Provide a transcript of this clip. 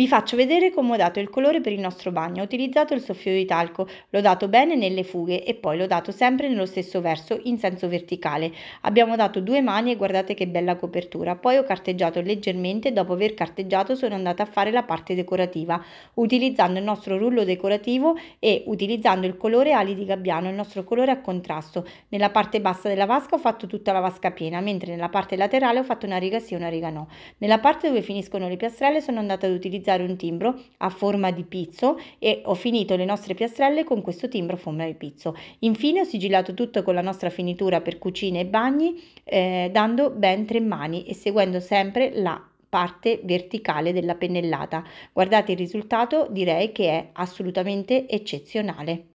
Vi faccio vedere come ho dato il colore per il nostro bagno. Ho utilizzato il soffio di talco, l'ho dato bene nelle fughe e poi l'ho dato sempre nello stesso verso in senso verticale. Abbiamo dato due mani e guardate che bella copertura. Poi ho carteggiato leggermente, dopo aver carteggiato sono andata a fare la parte decorativa utilizzando il nostro rullo decorativo e utilizzando il colore ali di gabbiano, il nostro colore a contrasto. Nella parte bassa della vasca ho fatto tutta la vasca piena, mentre nella parte laterale ho fatto una riga sì e una riga no. Nella parte dove finiscono le piastrelle sono andata ad utilizzare realizzare un timbro a forma di pizzo e ho finito le nostre piastrelle con questo timbro a forma di pizzo. Infine ho sigillato tutto con la nostra finitura per cucine e bagni eh, dando ben tre mani e seguendo sempre la parte verticale della pennellata. Guardate il risultato, direi che è assolutamente eccezionale.